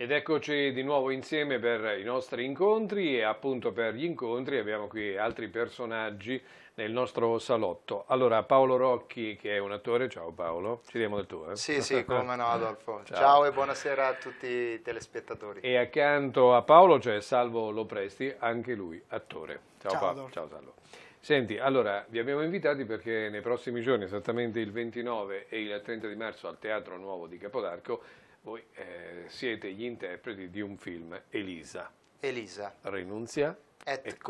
Ed eccoci di nuovo insieme per i nostri incontri e appunto per gli incontri abbiamo qui altri personaggi nel nostro salotto. Allora Paolo Rocchi che è un attore, ciao Paolo, ci vediamo del tuo. Eh? Sì, sì, come no Adolfo. Ciao. ciao. e buonasera a tutti i telespettatori. E accanto a Paolo c'è cioè Salvo Lopresti, anche lui attore. Ciao, ciao Paolo. Ciao Salvo. Senti, allora vi abbiamo invitati perché nei prossimi giorni, esattamente il 29 e il 30 di marzo al Teatro Nuovo di Capodarco, voi eh, siete gli interpreti di un film, Elisa. Elisa. Rinunzia et, et comunica.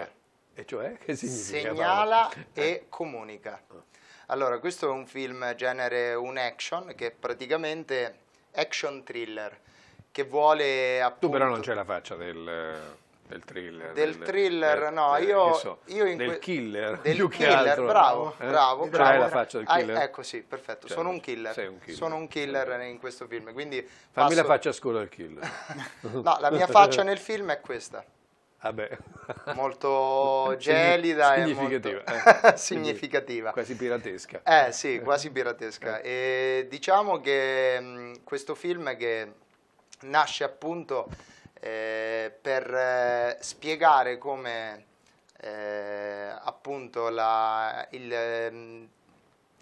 comunica. E cioè che significa? Segnala e eh. comunica. Ah. Allora, questo è un film genere un action che è praticamente action thriller che vuole appunto... Tu però non c'è la faccia del del thriller. Del, del thriller, del, no, io, so, io in Del killer, del più killer, che altro, bravo, eh? bravo, bravo. Hai la faccia del killer? Ah, ecco, sì, perfetto, cioè, sono un certo, killer, un killer, sono un killer in questo film, quindi... Fammi passo... la faccia scura del killer. no, la mia faccia nel film è questa. Vabbè. molto gelida significativa, e molto eh. significativa. Quasi piratesca. Eh sì, quasi piratesca. Eh. E diciamo che mh, mm, questo film che nasce appunto eh, per eh, spiegare come eh, appunto la, il ehm,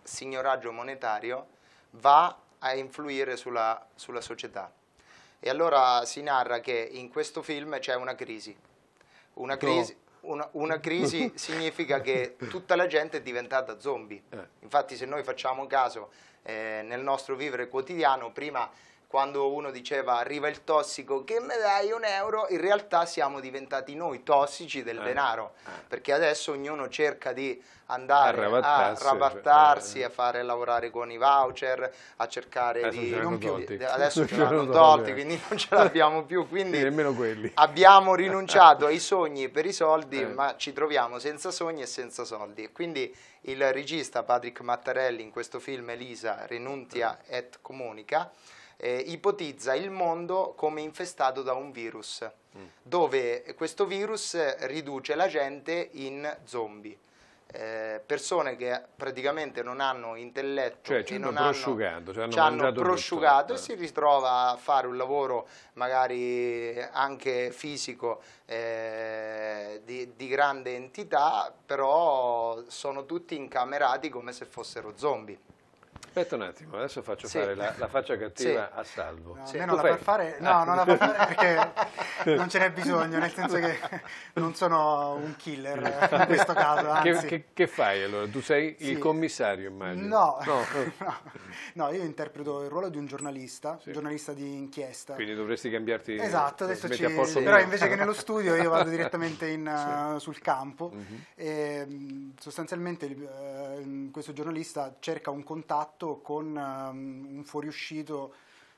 signoraggio monetario va a influire sulla, sulla società. E allora si narra che in questo film c'è una crisi. Una crisi, una, una crisi significa che tutta la gente è diventata zombie. Eh. Infatti se noi facciamo caso eh, nel nostro vivere quotidiano, prima quando uno diceva arriva il tossico che me dai un euro, in realtà siamo diventati noi tossici del eh, denaro, eh. perché adesso ognuno cerca di andare a eh, rabattarsi, eh. a fare lavorare con i voucher, a cercare adesso eh, di... Non più, adesso ce l'hanno tolti, quindi non ce l'abbiamo più, quindi nemmeno quelli. abbiamo rinunciato ai sogni per i soldi, ma ci troviamo senza sogni e senza soldi. Quindi il regista Patrick Mattarelli in questo film Elisa, Renuntia et Comunica, eh, ipotizza il mondo come infestato da un virus, mm. dove questo virus riduce la gente in zombie. Eh, persone che praticamente non hanno intelletto, cioè, ci hanno prosciugato, hanno, ci hanno prosciugato e eh. si ritrova a fare un lavoro magari anche fisico eh, di, di, grande entità, però sono tutti incamerati come se fossero zombie. Aspetta un attimo, adesso faccio sì. fare la, la, faccia cattiva sì. a salvo. No, sì. Ah. non, la fare, no non la far fare perché non ce n'è bisogno, nel senso che non sono un killer in questo caso. Anzi. Che, che, che fai allora? Tu sei il commissario, immagino. No. No. no. io interpreto il ruolo di un giornalista, giornalista di inchiesta. Quindi dovresti cambiarti Esatto, eh, adesso ci... però invece che nello studio io vado direttamente in, uh, sul campo. Mm -hmm. e, ehm, sostanzialmente eh, questo giornalista cerca un contatto contatto con um, un fuoriuscito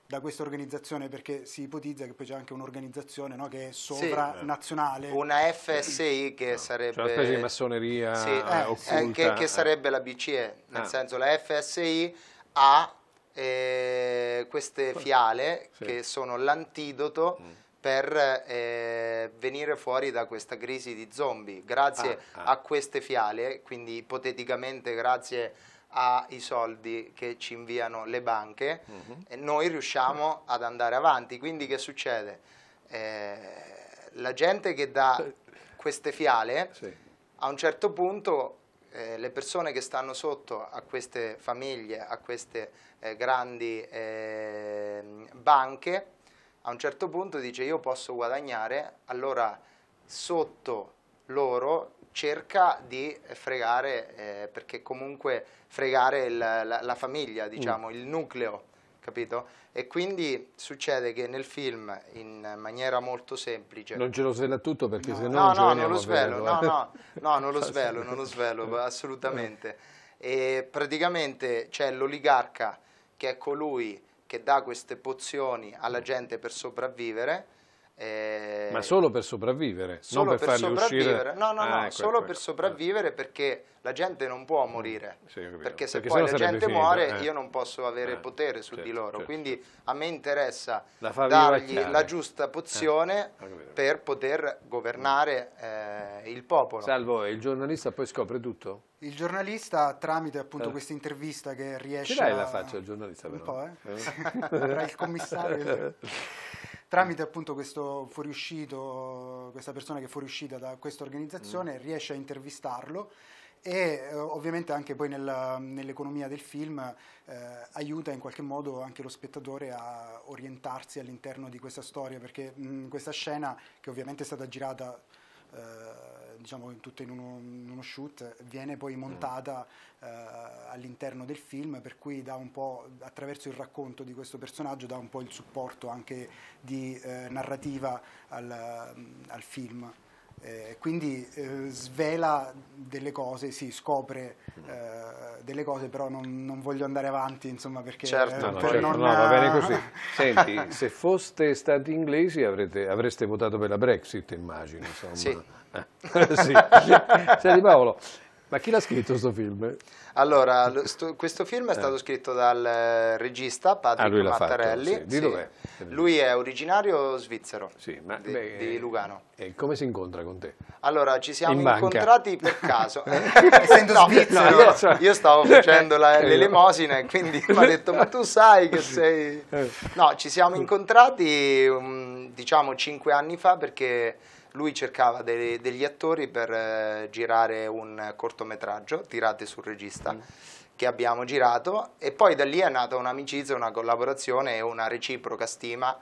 da questa organizzazione perché si ipotizza che poi c'è anche un'organizzazione no, che è sovranazionale sì, eh. una FSI che no, sarebbe cioè, una specie di massoneria sì, eh, eh, eh che, che, sarebbe la BCE nel ah. senso la FSI ha eh, queste fiale sì. che sono l'antidoto mm per eh, venire fuori da questa crisi di zombie. Grazie ah, ah. a queste fiale, quindi ipoteticamente grazie a ai soldi che ci inviano le banche uh-huh. e noi riusciamo ad andare avanti. Quindi che succede? Eh, la gente che dà queste fiale, sì. a un certo punto eh, le persone che stanno sotto a queste famiglie, a queste eh, grandi ehm, banche, a un certo punto dice io posso guadagnare, allora sotto loro cerca di fregare, eh, perché comunque fregare il, la, la, famiglia, diciamo, mm. il nucleo, capito? E quindi succede che nel film, in maniera molto semplice... Non ce lo svela tutto perché no, se no, no non, no, non lo svelo, no, no, eh. no, non lo svelo, non lo svelo, assolutamente. E praticamente c'è l'oligarca che è colui che dà queste pozioni alla mm. gente per sopravvivere, eh, Ma solo per sopravvivere, solo non per, per farli uscire? No, no, ah, no, ecco, solo ecco, per ecco. sopravvivere ecco. perché la gente non può morire, mm, sì, perché se perché poi la gente finito, muore eh. io non posso avere eh, potere su certo, di loro, certo. quindi certo. a me interessa la dargli la giusta pozione eh, per poter governare eh, il popolo. Salvo, il giornalista poi scopre tutto? Il giornalista tramite appunto eh. questa intervista che riesce a... Ce l'hai la faccia il giornalista però? Un po', eh? Tra il commissario... tramite appunto questo fuoriuscito, questa persona che è fuoriuscita da questa organizzazione mm. riesce a intervistarlo e eh, ovviamente anche poi nel, nell'economia del film eh, aiuta in qualche modo anche lo spettatore a orientarsi all'interno di questa storia perché mh, mm, questa scena che ovviamente è stata girata eh, diciamo tutta in uno, in uno shoot, viene poi montata eh, all'interno del film, per cui dà un po', attraverso il racconto di questo personaggio, dà un po' il supporto anche di eh, narrativa al, al film. Eh, quindi eh, svela delle cose, si sì, scopre mm. eh, delle cose, però non, non, voglio andare avanti, insomma, perché... Certo, eh, no, certo, non... no, va bene così. Senti, se foste stati inglesi avrete, avreste votato per la Brexit, immagino, insomma. Sì. Eh. sì. Senti Paolo, ma chi l'ha scritto questo film? Allora, sto, questo film è eh. stato scritto dal eh, regista Patrick ah, Mattarelli. Fatto, sì. Di dov'è? Sì. Lui è originario svizzero sì, ma, di, beh, di, Lugano. E come si incontra con te? Allora, ci siamo In incontrati banca. per caso. Eh? Essendo no, svizzero, no, io, io stavo facendo l'elemosina e quindi mi ha detto "Ma tu sai che sei No, ci siamo incontrati um, diciamo cinque anni fa perché lui cercava de degli attori per eh, girare un cortometraggio, Tirate sul regista. Mm che abbiamo girato e poi da lì è nata un'amicizia, una collaborazione e una reciproca stima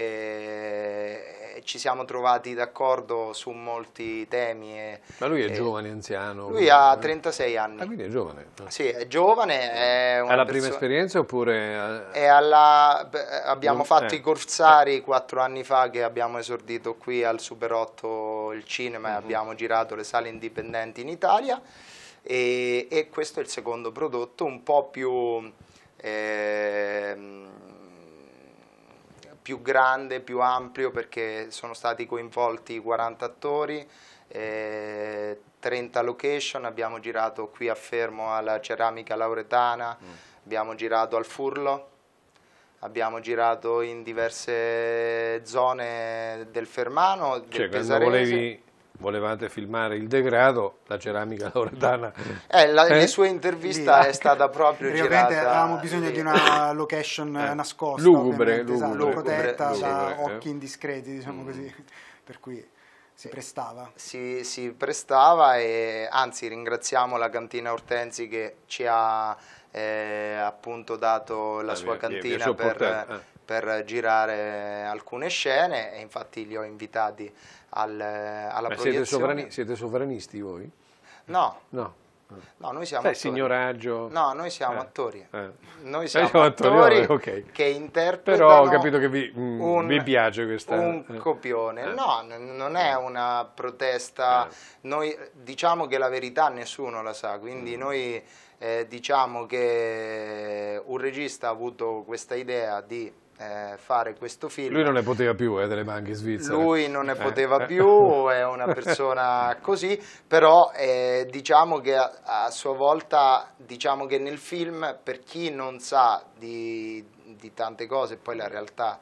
e ci siamo trovati d'accordo su molti temi. E, Ma lui è e, giovane, anziano? Lui ha 36 eh? anni. Ah, quindi è giovane? Sì, è giovane. È alla persona... prima esperienza oppure? Eh? È alla... Abbiamo non... fatto eh. i corsari quattro anni fa che abbiamo esordito qui al Super 8 il cinema mm -hmm. e mhm. abbiamo girato le sale indipendenti in Italia e, e questo è il secondo prodotto un po' più... Eh, più grande, più ampio perché sono stati coinvolti 40 attori, eh, 30 location, abbiamo girato qui a Fermo alla Ceramica Lauretana, mm. abbiamo girato al Furlo, abbiamo girato in diverse zone del Fermano, del cioè, Pesarese. Volevi volevate filmare il degrado, la ceramica loredana. Eh, la, eh? sua intervista lì, è stata proprio girata. avevamo bisogno lì. Eh, di una location eh, eh. nascosta. Lugubre, lugubre, esatto, lugubre, protetta lugubre, da lugubre, occhi eh. indiscreti, diciamo mm. così. Per cui si prestava. Si, si prestava e anzi ringraziamo la cantina Ortensi che ci ha eh, appunto dato la, la sua via, cantina via, via, per, portato, eh. Ah per girare alcune scene e infatti li ho invitati al, alla Ma proiezione. Siete, sovrani, siete sovranisti voi? No. No. No, noi siamo Sai, attori. signoraggio. No, noi siamo eh, attori. Eh. Noi siamo, siamo attori, attori okay. che interpretano Però ho capito che vi, mm, un, vi piace questa un eh. copione. Eh. No, non è eh. una protesta. Eh. Noi diciamo che la verità nessuno la sa, quindi mm. noi diciamo che un regista ha avuto questa idea di eh, fare questo film. Lui non ne poteva più eh, delle banche svizzere. Lui non ne eh. poteva eh. più, è una persona così, però eh, diciamo che a, a, sua volta, diciamo che nel film, per chi non sa di, di tante cose, poi la realtà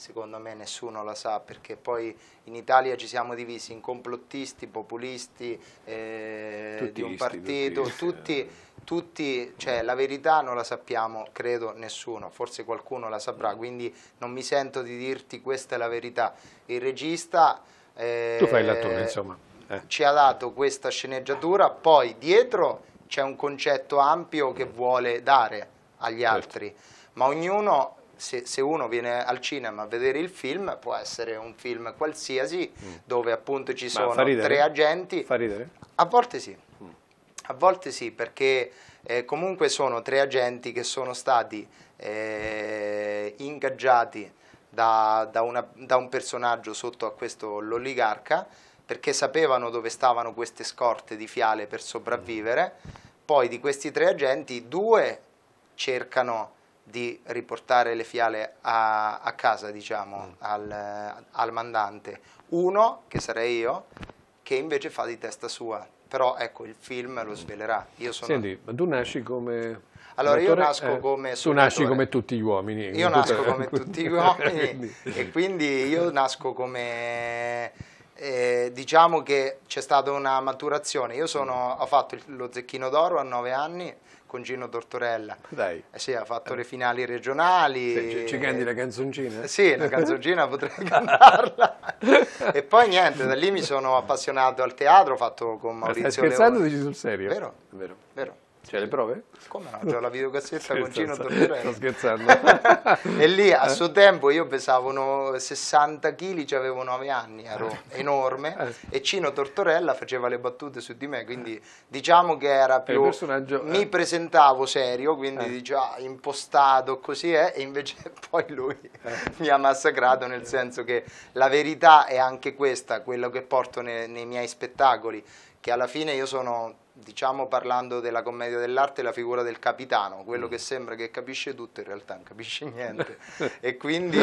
secondo me nessuno la sa perché poi in Italia ci siamo divisi in complottisti, populisti eh, di un partito, tutti, tutti eh tutti, cioè la verità non la sappiamo, credo, nessuno, forse qualcuno la saprà, mm. quindi non mi sento di dirti questa è la verità. Il regista... Eh, tu fai l'attore, insomma. Eh. Ci ha dato questa sceneggiatura, poi dietro c'è un concetto ampio che mm. vuole dare agli certo. altri, ma ognuno se, se, uno viene al cinema a vedere il film, può essere un film qualsiasi, mm. dove appunto ci sono tre agenti. Fa ridere? A volte sì. A volte sì, perché eh, comunque sono tre agenti che sono stati eh, ingaggiati da, da, una, da, un personaggio sotto a questo l'oligarca perché sapevano dove stavano queste scorte di fiale per sopravvivere. Poi di questi tre agenti, due cercano di riportare le fiale a, a casa, diciamo, mm. al, al mandante. Uno, che sarei io, che invece fa di testa sua, però ecco il film lo svelerà. Io sono... Senti, ma tu nasci come... Allora io nasco eh, come... Eh, tu nasci come tutti gli uomini. Io nasco tutta... come tutti gli uomini e quindi io nasco come... Eh, diciamo che c'è stata una maturazione. Io sono, ho fatto lo zecchino d'oro a nove anni con Gino Tortorella. Dai. Eh sì, ha fatto le finali regionali. Ci, ci canti la canzoncina? Eh sì, la canzoncina potrei cantarla. e poi niente, da lì mi sono appassionato al teatro, ho fatto con Maurizio Stai scherzando Leone. dici sul serio? Vero, vero. vero. C'è le prove? Come no? Ho la videocassetta con Gino Tortorelli. Sto scherzando. e lì a suo tempo io pesavo 60 kg, cioè avevo 9 anni, ero eh. enorme. Eh, e Cino Tortorella faceva le battute su di me, quindi diciamo che era più. Eh. Mi eh. presentavo serio, quindi eh. diciamo impostato così è, e invece poi lui mi ha massacrato, nel senso che la verità è anche questa, quello che porto nei, nei miei spettacoli, che alla fine io sono diciamo parlando della commedia dell'arte, la figura del capitano, quello mm. che sembra che capisce tutto in realtà non capisce niente. e quindi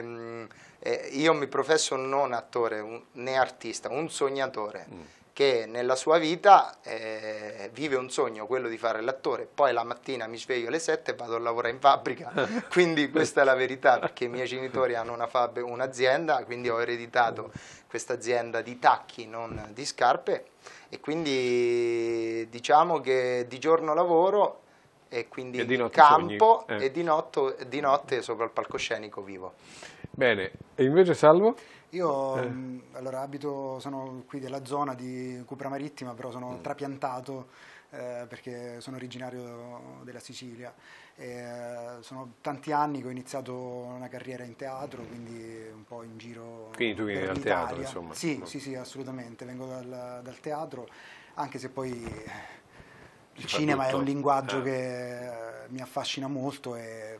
mm, eh, io mi professo non attore né artista, un sognatore. Mm. che nella sua vita eh, vive un sogno, quello di fare l'attore, poi la mattina mi sveglio alle 7 e vado a lavorare in fabbrica, quindi questa è la verità, perché i miei genitori hanno una fab, un'azienda, quindi ho ereditato questa azienda di tacchi, non di scarpe, e quindi diciamo che di giorno lavoro e quindi e in campo eh. e di, notto, di notte sopra il palcoscenico vivo. Bene, e invece Salvo? Io eh. allora abito, sono qui della zona di Cupra Marittima, però sono mm. trapiantato eh, perché sono originario della Sicilia e eh, sono tanti anni che ho iniziato una carriera in teatro, quindi un po' in giro. Quindi tu vieni dal teatro, insomma? Sì, no. Mm. sì, sì, assolutamente, vengo dal, dal, teatro, anche se poi il Ci cinema è un linguaggio ah. che eh, mi affascina molto e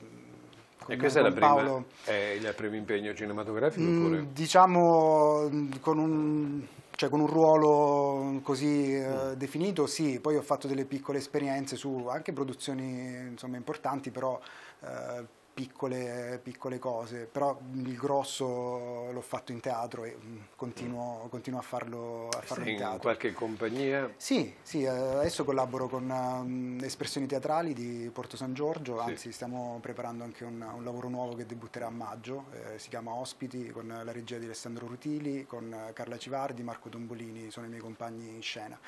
e questo è, Paolo, prima, è il primo impegno cinematografico? Mh, mm, diciamo con un cioè con un ruolo mm, così eh, definito, sì, poi ho fatto delle piccole esperienze su anche produzioni insomma, importanti, però eh, piccole, piccole cose, però il grosso l'ho fatto in teatro e mm, continuo, mm. continuo a farlo, a farlo in teatro. In qualche compagnia? Sì, sì, eh, adesso collaboro con mm, Espressioni Teatrali di Porto San Giorgio, sì. anzi stiamo preparando anche un, un, lavoro nuovo che debutterà a maggio, eh, si chiama Ospiti, con la regia di Alessandro Rutili, con eh, Carla Civardi, Marco Tombolini, sono i miei compagni in scena.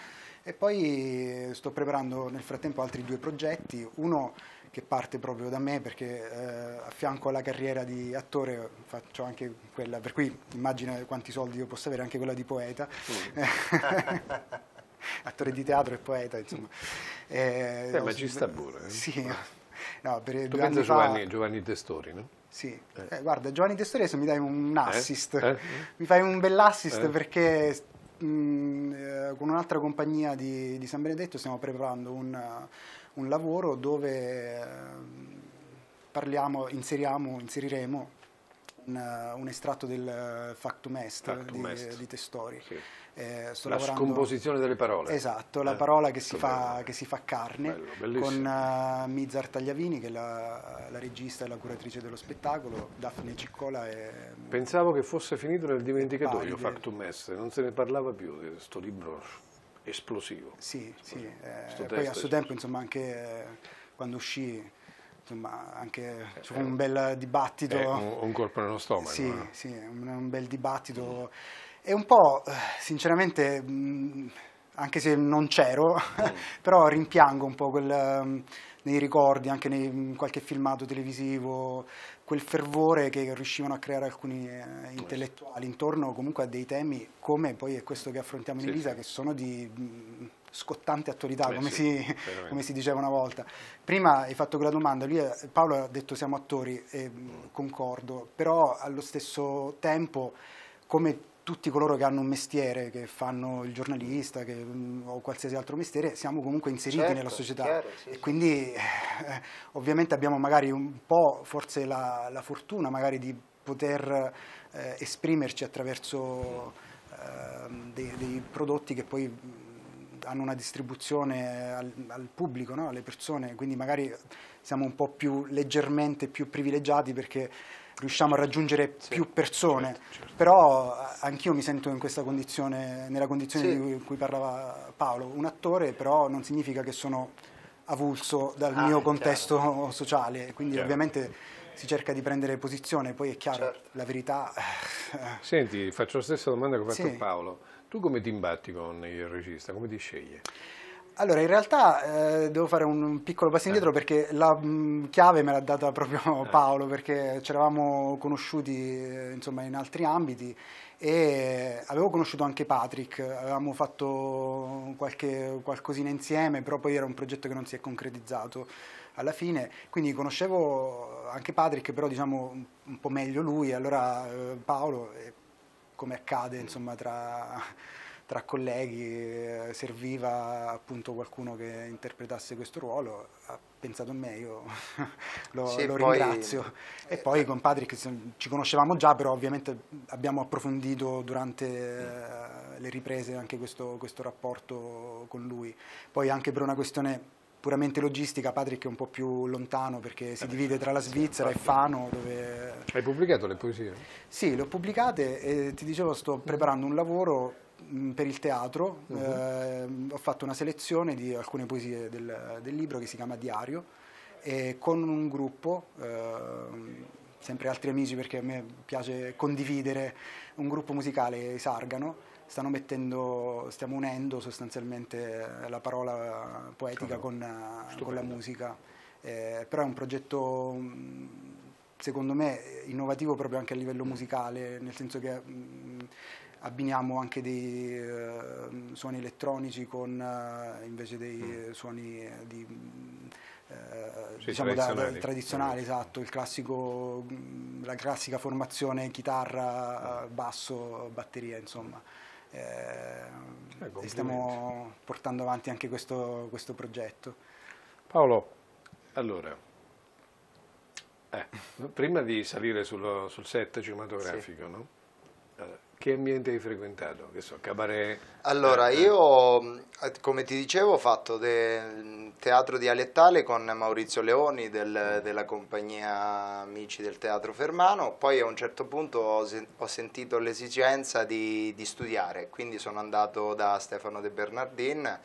E poi eh, sto preparando nel frattempo altri due progetti, uno che parte proprio da me perché eh, a fianco alla carriera di attore faccio anche quella, per cui immagino quanti soldi io possa avere, anche quella di poeta. Mm. Sì. attore di teatro e poeta, insomma. Eh, eh ma ci sta pure. Eh? Sì. Ah. No, per tu pensa fa... Giovanni, Giovanni Testori, no? Sì, eh. eh. guarda, Giovanni Testori adesso mi dai un eh? assist, eh? mi fai un bell'assist perché mh, mm, con un'altra compagnia di, di, San Benedetto stiamo preparando un un lavoro dove eh, parliamo, inseriamo, inseriremo un, eh, un estratto del eh, Factum Est, Factum est. Di, di, Testori. Sì. Eh, la lavorando... scomposizione delle parole. Esatto, eh, la parola che si, fa, che si fa, carne Bello, con uh, Mizar Tagliavini, che è la, la, regista e la curatrice dello spettacolo, Daphne Ciccola. E... Pensavo che fosse finito nel dimenticatoio Factum Est, non se ne parlava più di questo libro esplosivo. Sì, esplosivo. sì. Eh, poi a suo tempo, insomma, anche eh, quando uscì, insomma, anche eh, fu eh, un bel dibattito. Eh, un, un, colpo nello stomaco. Sì, no? sì, un, un, bel dibattito. Mm. E un po', sinceramente, mh, mm, anche se non c'ero, mm. però rimpiango un po' quel mm, nei ricordi, anche nei, in qualche filmato televisivo, quel fervore che riuscivano a creare alcuni eh, intellettuali intorno comunque a dei temi come poi è questo che affrontiamo in sì, Elisa, sì. che sono di mm, scottante attualità, Beh, come, sì, si, come, si, diceva una volta. Prima hai fatto quella domanda, lui, Paolo ha detto siamo attori, e, mm. mm. concordo, però allo stesso tempo come tutti coloro che hanno un mestiere, che fanno il giornalista che, mm, o qualsiasi altro mestiere, siamo comunque inseriti certo, nella società chiaro, sì, e quindi eh, ovviamente abbiamo magari un po' forse la, la fortuna magari di poter eh, esprimerci attraverso eh, dei, dei, prodotti che poi mm, hanno una distribuzione al, al pubblico, no? alle persone, quindi magari siamo un po' più leggermente più privilegiati perché riusciamo a raggiungere sì, più persone. Certo, certo. Però eh, anch'io mi sento condizione, nella condizione sì. di cui parlava Paolo, un attore però non significa che sono avulso dal ah, mio contesto chiaro. sociale, quindi chiaro. ovviamente si cerca di prendere posizione, poi è chiaro, certo. la verità... Eh, Senti, faccio la stessa domanda che ho fatto sì. a Paolo, tu come ti imbatti con il regista, come ti sceglie? Allora, in realtà eh, devo fare un piccolo passo eh. indietro perché la mh, mm, chiave me l'ha data proprio eh. Paolo, perché ci eravamo conosciuti eh, insomma, in altri ambiti e avevo conosciuto anche Patrick, avevamo fatto qualche, qualcosina insieme, però poi era un progetto che non si è concretizzato alla fine, quindi conoscevo anche Patrick, però diciamo un po' meglio lui, allora eh, Paolo, come accade insomma tra tra colleghi eh, serviva appunto qualcuno che interpretasse questo ruolo, ha pensato a me, io lo, sì, lo poi, ringrazio. E eh, poi con Patrick ci conoscevamo già, però ovviamente abbiamo approfondito durante mm. eh, le riprese anche questo, questo rapporto con lui. Poi anche per una questione puramente logistica, Patrick è un po' più lontano perché si eh, divide tra la Svizzera e Fano. Dove... Hai pubblicato le poesie? Sì, le ho pubblicate e ti dicevo sto preparando un lavoro Mm, per il teatro, uh mhm. -huh. eh, ho fatto una selezione di alcune poesie del, del libro che si chiama Diario e con un gruppo, eh, sempre altri amici perché a me piace condividere un gruppo musicale, Sargano, mettendo, stiamo unendo sostanzialmente la parola poetica ah, con, con, la musica, eh, però è un progetto mm, secondo me innovativo proprio anche a livello musicale, nel senso che... Mh, mm, abbiniamo anche dei uh, suoni elettronici con, uh, invece dei mm. suoni eh, di, uh, cioè, diciamo tradizionali, da, tradizionali mm. esatto, classico, mm, la classica formazione chitarra, mm. basso, batteria, insomma. Eh, e stiamo portando avanti anche questo, questo progetto. Paolo, allora, eh, prima di salire sullo, sul set cinematografico, sì. no? Eh, che ambiente hai frequentato? Che so, cabaret? Allora, eh, eh. io come ti dicevo ho fatto mm, teatro dialettale con Maurizio Leoni del, della compagnia Amici del Teatro Fermano, poi a un certo punto ho, ho sentito l'esigenza di, di, studiare, quindi sono andato da Stefano De Bernardin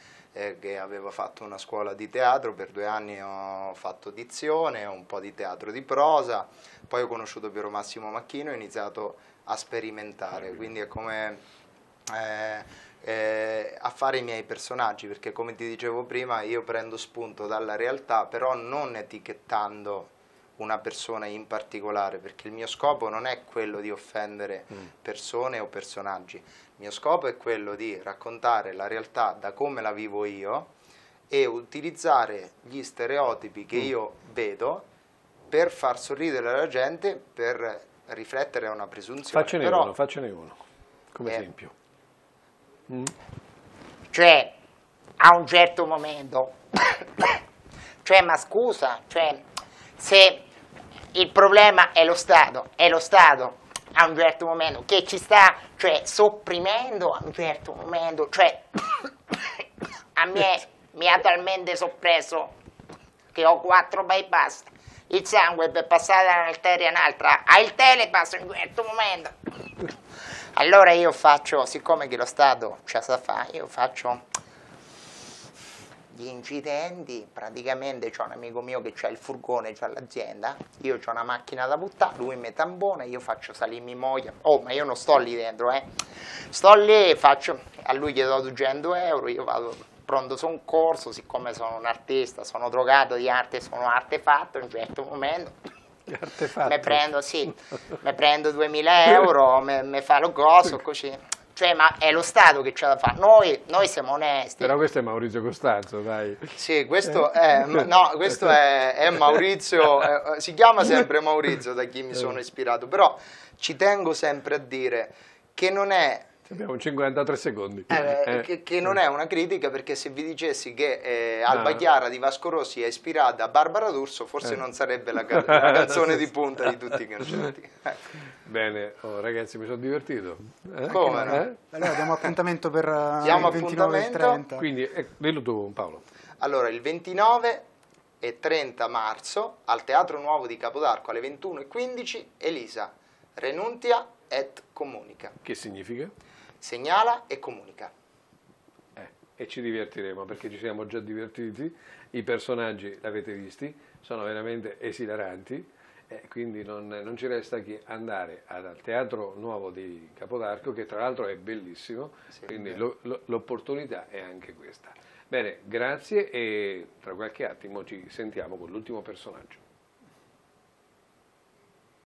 che aveva fatto una scuola di teatro, per due anni ho fatto dizione, un po' di teatro di prosa, poi ho conosciuto Piero Massimo Macchino e ho iniziato a sperimentare, quindi è come eh, eh, a fare i miei personaggi, perché come ti dicevo prima io prendo spunto dalla realtà, però non etichettando una persona in particolare, perché il mio scopo non è quello di offendere mm. persone o personaggi, il mio scopo è quello di raccontare la realtà da come la vivo io e utilizzare gli stereotipi che mm. io vedo per far sorridere la gente, per riflettere è una presunzione. Facene però, uno, facene uno, come eh, esempio. Mm. Cioè, a un certo momento, cioè, ma scusa, cioè, se il problema è lo Stato, è lo Stato a un certo momento che ci sta, cioè, sopprimendo a un certo momento, cioè, a me certo. mi ha talmente soppresso che ho quattro bypass il sangue per passare da un'arteria a un'altra, ha il telepasso in questo momento. Allora io faccio, siccome che lo Stato ce la fa, io faccio gli incidenti, praticamente c'è un amico mio che c'ha il furgone, c'ha l'azienda, io ho una macchina da buttare, lui mi tambona, io faccio salirmi moglie, oh ma io non sto lì dentro, eh. sto lì, faccio, a lui gli do 200 euro, io vado pronto su un corso, siccome sono un artista, sono drogato di arte, sono artefatto, in un certo momento mi prendo, sì, prendo 2000 euro, mi fa lo grosso, così. Cioè, ma è lo Stato che ce la fa, noi, noi siamo onesti. Però questo è Maurizio Costanzo, dai. Sì, questo, eh? è, no, questo è, è Maurizio, eh, si chiama sempre Maurizio da chi mi eh. sono ispirato, però ci tengo sempre a dire che non è Abbiamo 53 secondi. Eh, eh, che, eh. che, non è una critica perché se vi dicessi che eh, ah. Alba Chiara di Vasco Rossi è ispirata a Barbara D'Urso forse eh. non sarebbe la, la canzone di punta di tutti i cantanti. Bene, oh, ragazzi mi sono divertito. Eh? Come no? Allora diamo appuntamento per diamo il 29 e 30. Quindi, dillo tu Paolo. Allora, il 29 e 30 marzo al Teatro Nuovo di Capodarco alle 21.15 Elisa Renuntia et Comunica. Che significa? segnala e comunica. Eh, e ci divertiremo perché ci siamo già divertiti, i personaggi l'avete visti, sono veramente esilaranti. Eh, quindi non, non, ci resta che andare al Teatro Nuovo di Capodarco, che tra l'altro è bellissimo, sì, quindi l'opportunità è anche questa. Bene, grazie e tra qualche attimo ci sentiamo con l'ultimo personaggio.